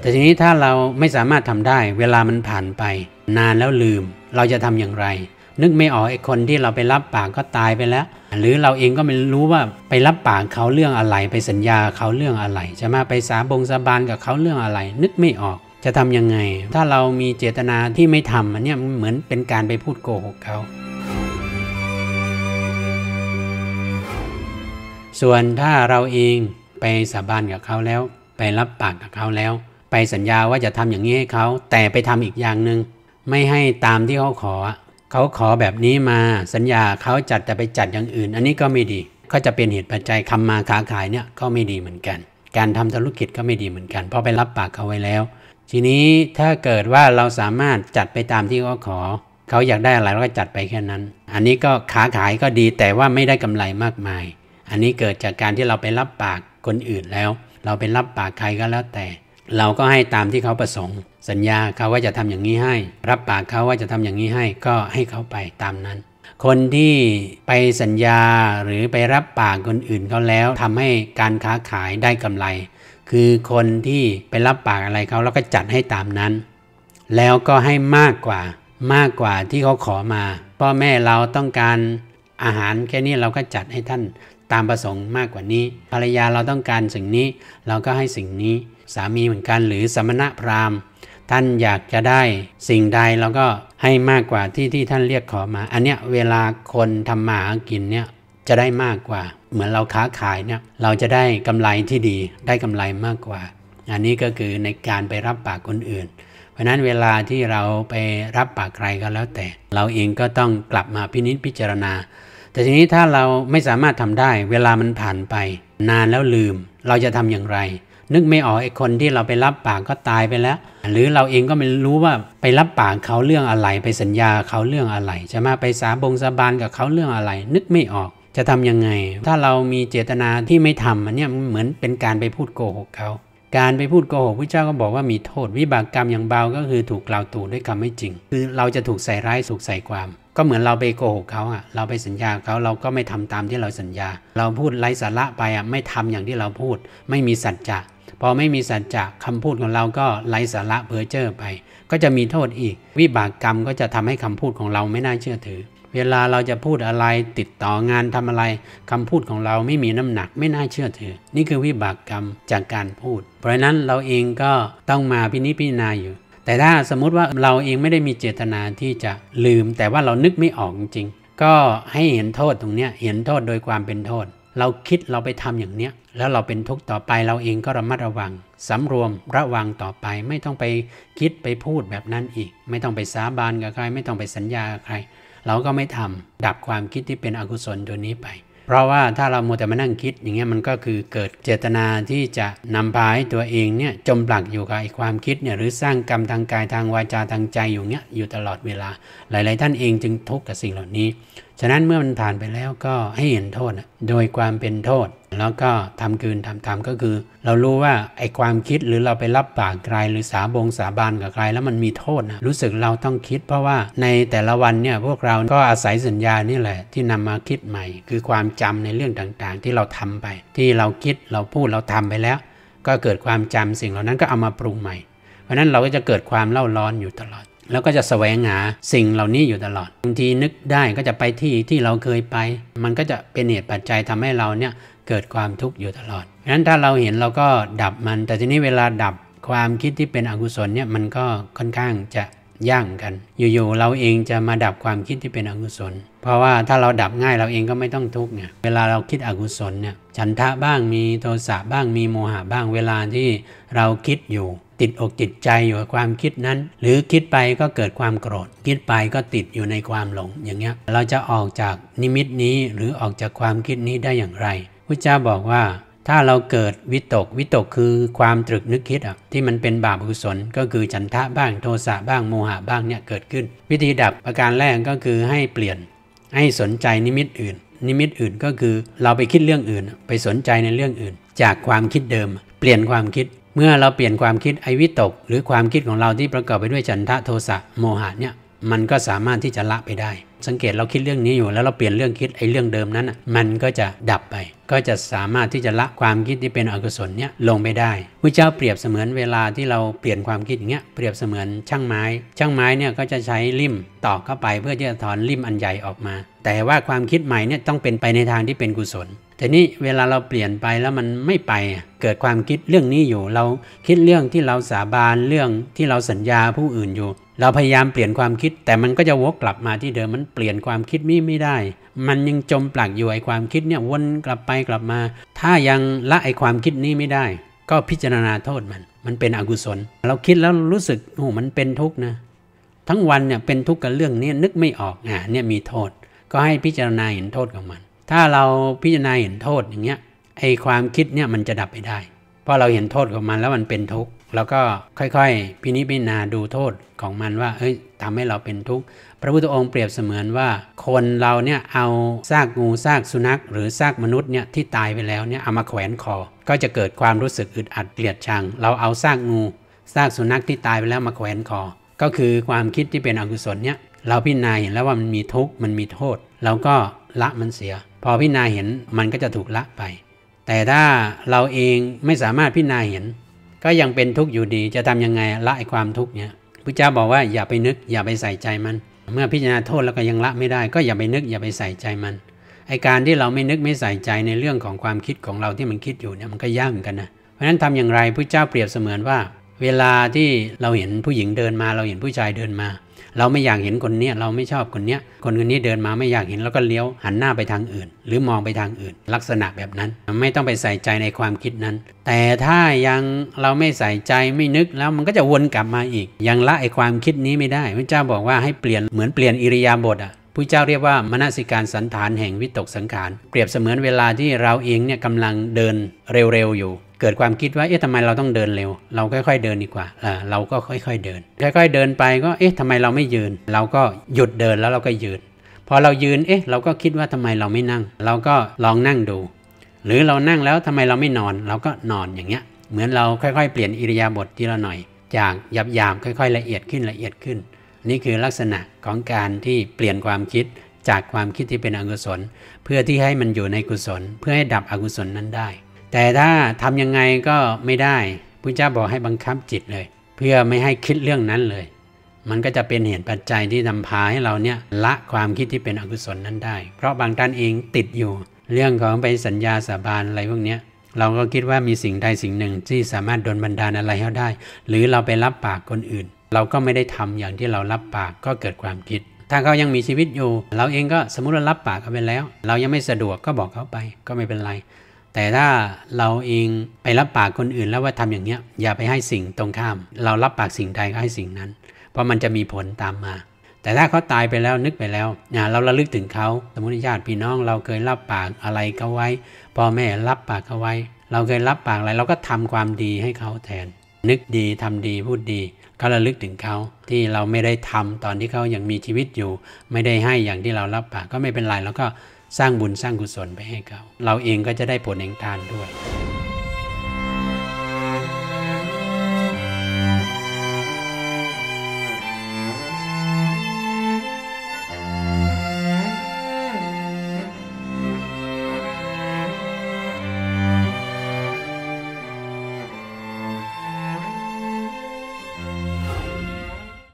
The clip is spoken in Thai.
แต่ทีนี้ถ้าเราไม่สามารถทำได้เวลามันผ่านไป นานแล้วลืมเราจะทำอย่างไร นึกไม่ออกไอ้คนที่เราไปรับปากก็ตายไปแล้ว หรือเราเองก็ไม่รู้ว่าไปรับปากเขาเรื่องอะไร ไปสัญญาเขาเรื่องอะไรจะมาไปสาบงสาบานกับเขาเรื่องอะไร นึกไม่ออกจะทำยังไง ถ้าเรามีเจตนาที่ไม่ทำอันนี้เหมือนเป็นการไปพูดโกหกเขา ส่วนถ้าเราเองไปสาบานกับเขาแล้ว ไปรับปากกับเขาแล้วไปสัญญาว่าจะทำอย่างนี้ให้เขา แต่ไปทำอีกอย่างหนึง่งไม่ให้ตามที่เขาขอ เขาขอแบบนี้มาสัญญาเขาจัดแต่ไปจัดอย่างอื่น อันนี้ก็ไม่ดี ก็จะเป็นเหตุปัจจัยคำามาค้าขายเนี่ยก็ไม่ดีเหมือนกัน การทำธุรกิจก็ไม่ดีเหมือนกัน เพราะไปรับปากเขาไว้แล้ว ทีนี้ถ้าเกิดว่าเราสามารถจัดไปตามที่เขาขอ เขาอยากได้อะไรเราก็จัดไปแค่นั้น อันนี้ก็ค้าขายก็ดีแต่ว่าไม่ได้กำไรมากมาย อันนี้เกิดจากการที่เราไปรับปากคนอื่นแล้ว เราไปรับปากใครก็แล้วแต่เราก็ให้ตามที่เขาประสงค์ สัญญาเขาว่าจะทำอย่างนี้ให้รับปากเขาว่าจะทำอย่างนี้ให้ก็ให้เขาไปตามนั้น คนที่ไปสัญญาหรือไปรับปากคนอื่นเขาแล้วทำให้การค้าขายได้กำไร คือคนที่ไปรับปากอะไรเขาแล้วก็จัดให้ตามนั้น แล้วก็ให้มากกว่ามากกว่าที่เขาขอมา พ่อแม่เราต้องการอาหารแค่นี้เราก็จัดให้ท่านตามประสงค์มากกว่านี้ ภรรยาเราต้องการสิ่งนี้เราก็ให้สิ่งนี้สามีเหมือนกันหรือสมณะพราหมณ์ท่านอยากจะได้สิ่งใดเราก็ให้มากกว่าที่ที่ท่านเรียกขอมา อันเนี้ยเวลาคนทำมาหากินเนี้ยจะได้มากกว่า เหมือนเราค้าขายเนี่ยเราจะได้กำไรที่ดีได้กำไรมากกว่า อันนี้ก็คือในการไปรับปากคนอื่น เพราะนั้นเวลาที่เราไปรับปากใครก็แล้วแต่ เราเองก็ต้องกลับมาพินิจพิจารณาแต่ทีนี้ถ้าเราไม่สามารถทำได้เวลามันผ่านไป นานแล้วลืม เราจะทำอย่างไร นึกไม่ออกไอ้คนที่เราไปรับปากก็ตายไปแล้ว หรือเราเองก็ไม่รู้ว่าไปรับปากเขาเรื่องอะไร ไปสัญญาเขาเรื่องอะไรจะมาไปสาบงสาบานกับเขาเรื่องอะไร นึกไม่ออกจะทํำยังไง ถ้าเรามีเจตนาที่ไม่ทำอันนี้เหมือนเป็นการไปพูดโกหกเขา การไปพูดโกหกพระเจ้าก็บอกว่ามีโทษวิบากกรรมอย่างเบาก็คือถูกกล่าวตู่ด้วยคำไม่จริงคือเราจะถูกใส่ร้ายถูกใส่ความก็เหมือนเราไปโกหกเขาอ่ะ เราไปสัญญาเขาเราก็ไม่ทำตามที่เราสัญญา เราพูดไร้สาระไปอ่ะไม่ทำอย่างที่เราพูด ไม่มีสัจจะพอไม่มีสัจจะคำพูดของเราก็ไร้สาระเพ้อเจ้อไป ก็จะมีโทษอีก วิบากกรรมก็จะทำให้คำพูดของเราไม่น่าเชื่อถือ เวลาเราจะพูดอะไรติดต่องานทำอะไร คำพูดของเราไม่มีน้ำหนักไม่น่าเชื่อถือ นี่คือวิบากกรรมจากการพูด เพราะฉะนั้นเราเองก็ต้องมาพินิจพิจารณาอยู่แต่ถ้าสมมุติว่าเราเองไม่ได้มีเจตนาที่จะลืมแต่ว่าเรานึกไม่ออกจริงก็ให้เห็นโทษตรงเนี้ยเห็นโทษโดยความเป็นโทษ เราคิดเราไปทำอย่างเนี้ย แล้วเราเป็นทุกข์ต่อไปเราเองก็ระมัดระวังสำรวมระวังต่อไปไม่ต้องไปคิดไปพูดแบบนั้นอีก ไม่ต้องไปสาบานกับใครไม่ต้องไปสัญญาใคร เราก็ไม่ทำดับความคิดที่เป็นอกุศลตัวนี้ไปเพราะว่าถ้าเราโมแต่มานั่งคิดอย่างเงี้ยมันก็คือเกิดเจตนาที่จะนำพาให้ตัวเองเนี่ยจมปลักอยู่กับไอ้ความคิดเนี่ยหรือสร้างกรรมทางกายทางวาจาทางใจอยู่เงี้ยอยู่ตลอดเวลา หลายๆท่านเองจึงทุกข์กับสิ่งเหล่านี้ฉะนั้นเมื่อมันผ่านไปแล้วก็ให้เห็นโทษ โดยความเป็นโทษ แล้วก็ทำคืนทตาทำก็คือ เรารู้ว่าไอ้ความคิดหรือเราไปรับปากใครหรือสาบงสาบานกับใครแล้วมันมีโทษนะรู้สึกเราต้องคิดเพราะว่าในแต่ละวันเนี่ยพวกเราก็อาศัยสัญญานี่แหละ ที่นำมาคิดใหม่คือความจำในเรื่องต่างๆที่เราทำไป ที่เราคิดเราพูดเราทำไปแล้ว ก็เกิดความจำสิ่งเหล่านั้นก็เอามาปรุงใหม่เพราะนั้นเราก็จะเกิดความเล่าร้อนอยู่ตลอดแล้วก็จะแสวงหาสิ่งเหล่านี้อยู่ตลอดบางทีนึกได้ก็จะไปที่ที่เราเคยไป มันก็จะเป็นเหตุปัจจัยทำให้เราเนี่ยเกิดความทุกข์อยู่ตลอดฉะนั้นถ้าเราเห็นเราก็ดับมัน แต่ทีนี้เวลาดับความคิดที่เป็นอกุศลเนี่ยมันก็ค่อนข้างจะยากกัน อยู่ๆเราเองจะมาดับความคิดที่เป็นอกุศล เพราะว่าถ้าเราดับง่ายเราเองก็ไม่ต้องทุกข์เนี่ยเวลาเราคิดอกุศลเนี่ยฉันทะบ้างมีโทสะบ้างมีโมหะบ้างเวลาที่เราคิดอยู่ติดอกติดใจอยู่กับความคิดนั้น หรือคิดไปก็เกิดความโกรธ คิดไปก็ติดอยู่ในความหลง อย่างเงี้ยเราจะออกจากนิมิตนี้หรือออกจากความคิดนี้ได้อย่างไรพระเจ้าบอกว่า ถ้าเราเกิดวิตกวิตกคือความตรึกนึกคิดอ่ะที่มันเป็นบาปอกุศลก็คือฉันทะบ้างโทสะบ้างโมหะบ้างเนี่ยเกิดขึ้น วิธีดับประการแรกก็คือให้เปลี่ยนให้สนใจนิมิตอื่น นิมิตอื่นก็คือเราไปคิดเรื่องอื่น ไปสนใจในเรื่องอื่น จากความคิดเดิม เปลี่ยนความคิดเมื่อเราเปลี่ยนความคิดไอวิตก หรือความคิดของเราที่ประกอบไปด้วยฉันทะโทสะโมหะเนี่ยมันก็สามารถที่จะละไปได้ สังเกตเราคิดเรื่องนี้อยู่แล้วเราเปลี่ยนเรื่องคิดไอ้เรื่องเดิมนั้นมันก็จะดับไป ก็จะสามารถที่จะละความคิดที่เป็นอกุศลเนี้ยลงไปได้พระเจ้าเปรียบเสมือนเวลาที่เราเปลี่ยนความคิดอย่างเงี้ยเปรียบเสมือนช่างไม้ ช่างไม้เนี่ยก็จะใช้ลิ่มตอกเข้าไปเพื่อที่จะถอนลิ่มอันใหญ่ออกมา แต่ว่าความคิดใหม่เนี่ยต้องเป็นไปในทางที่เป็นกุศลแต่นี่เวลาเราเปลี่ยนไปแล้วมันไม่ไปเกิดความคิดเรื่องนี้อยู่ เราคิดเรื่องที่เราสาบานเรื่องที่เราสัญญาผู้อื่นอยู่เราพยายามเปลี่ยนความคิดแต่มันก็จะวกกลับมาที่เดิมมันเปลี่ยนความคิดนม่ไม่ได้ มันยังจมปลักอยู่ไอ้ความคิดเนี่ยวนกลับไปกลับมา ถ้ายังละไอ้ความคิดนี้ไม่ได้ ก็พิจารณาโทษมัน มันเป็นอกุศล เราคิดแล้วรู้สึกโอ้มันเป็นทุกข์นะทั้งวันเนี่ยเป็นทุกข์กับเรื่องนี้นึกไม่ออกอ่ะเนี่ยมีโทษ ก็ให้พิจารณาเห็นโทษของมัน ถ้าเราพิจารณาเห็นโทษอย่างเงี้ยไอ้ความคิดเนี่ยมันจะดับไปได้ เพราะเราเห็นโทษของมันแล้วมันเป็นทุกข์แล้วก็ค่อยๆ พินิจพิจารณาดูโทษของมันว่าเอ้ยทำให้เราเป็นทุกข์ พระพุทธองค์เปรียบเสมือนว่า คนเราเนี่ยเอาซากงูซากสุนัขหรือซากมนุษย์เนี่ยที่ตายไปแล้วเนี่ยเอามาแขวนคอ ก็จะเกิดความรู้สึกอึดอัดเกลียดชัง เราเอาซากงูซากสุนัขที่ตายไปแล้วมาแขวนคอ ก็คือความคิดที่เป็นอกุศลเนี่ย เราพิจารณาเห็น แล้วว่ามันมีทุกข์มันมีโทษ เราก็ละมันเสีย พอพิจารณาเห็นมันก็จะถูกละไป แต่ถ้าเราเองไม่สามารถพิจารณาเห็นก็ยังเป็นทุกข์อยู่ดี จะทํำยังไงละไอความทุกข์เนี่ยพระเจ้าบอกว่าอย่าไปนึกอย่าไปใส่ใจมัน เมื่อพิจารณาโทษแล้วก็ยังละไม่ได้ก็อย่าไปนึก อย่าไปใส่ใจมัน ไอการที่เราไม่นึกไม่ใส่ใจในเรื่องของความคิดของเราที่มันคิดอยู่เนี่ยมันก็ยากเหมือนกันนะ เพราะฉะนั้นทำอย่างไรพระเจ้าเปรียบเสมือนว่า เวลาที่เราเห็นผู้หญิงเดินมา เราเห็นผู้ชายเดินมาเราไม่อยากเห็นคนเนี้ยเราไม่ชอบคนเนี้ยคนคนนี้เดินมาไม่อยากเห็นแล้วก็เลี้ยวหันหน้าไปทางอื่น หรือมองไปทางอื่น ลักษณะแบบนั้นไม่ต้องไปใส่ใจในความคิดนั้น แต่ถ้ายังเราไม่ใส่ใจไม่นึกแล้วมันก็จะวนกลับมาอีก ยังละไอความคิดนี้ไม่ได้พระเจ้าบอกว่าให้เปลี่ยนเหมือนเปลี่ยนอิริยาบถอ่ะผู้เจ้าเรียกว่า มนสิการสันฐานแห่งวิตกสังขารเปรียบเสมือนเวลาที่เราเองเนี่ยกำลังเดินเร็วๆอยู่เกิดความคิดว่าเอ๊ะทำไมเราต้องเดินเร็ว เราค่อย ๆเดินดีกว่าอ่าเราก็ค่อย ๆเดิน ค่อย ๆเดินไป ก็เอ๊ะทำไมเราไม่ยืน เราก็หยุดเดินแล้วเราก็ยืน พอเรายืนเอ๊ะเราก็คิดว่าทำไมเราไม่นั่ง เราก็ลองนั่งดู หรือเรานั่งแล้วทำไมเราไม่นอน เราก็นอนอย่างเงี้ย เหมือนเราค่อยๆเปลี่ยนอิริยาบถทีละหน่อย จากหยาบๆค่อยๆละเอียดขึ้นละเอียดขึ้น นี่คือลักษณะของการที่เปลี่ยนความคิดจากความคิดที่เป็นอกุศลเพื่อที่ให้มันอยู่ในกุศล เพื่อให้ดับอกุศลนั้นได้แต่ถ้าทำยังไงก็ไม่ได้พระเจ้าบอกให้บังคับจิตเลย เพื่อไม่ให้คิดเรื่องนั้นเลย มันก็จะเป็นเหตุปัจจัยที่นำพาให้เราเนี่ยละความคิดที่เป็นอกุศลนั้นได้ เพราะบางท่านเองติดอยู่ เรื่องของไปสัญญาสาบานอะไรพวกนี้ เราก็คิดว่ามีสิ่งใดสิ่งหนึ่ง ที่สามารถดนบันดาลอะไรเขาได้ หรือเราไปรับปากคนอื่น เราก็ไม่ได้ทำอย่างที่เรารับปากก็เกิดความคิด ถ้าเขายังมีชีวิตอยู่ เราเองก็สมมุติเรารับปากเขาไปแล้ว เรายังไม่สะดวกก็บอกเขาไป ก็ไม่เป็นไรแต่ถ้าเราเองไปรับปากคนอื่นแล้วว่าทำอย่างเนี้ยอย่าไปให้สิ่งตรงข้าม เรารับปากสิ่งใดก็ให้สิ่งนั้น เพราะมันจะมีผลตามมา แต่ถ้าเขาตายไปแล้วนึกไปแล้วเราระลึกถึงเขาสมมติญาติพี่น้อง เราเคยรับปากอะไรเขาไว้พ่อแม่รับปากเขาไว้ เราเคยรับปากอะไรเราก็ทำความดีให้เขาแทน นึกดีทำดีพูดดีก็ระลึกถึงเขาที่เราไม่ได้ทำตอนที่เขายังมีชีวิตอยู่ ไม่ได้ให้อย่างที่เรารับปากก็ไม่เป็นไรแล้วก็สร้างบุญสร้างกุศลไปให้เขา เราเองก็จะได้ผลแห่งทานด้วย